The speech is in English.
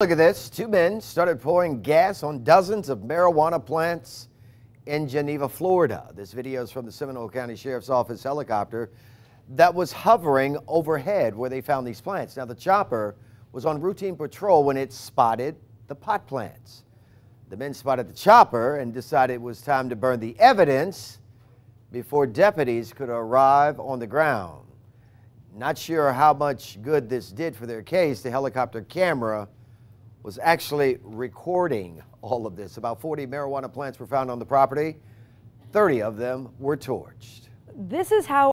Look at this. Two men started pouring gas on dozens of marijuana plants in Geneva, Florida. This video is from the Seminole County Sheriff's Office helicopter that was hovering overhead where they found these plants. Now, the chopper was on routine patrol when it spotted the pot plants. The men spotted the chopper and decided it was time to burn the evidence before deputies could arrive on the ground. Not sure how much good this did for their case. The helicopter camera was actually recording all of this. About 40 marijuana plants were found on the property. 30 of them were torched. This is how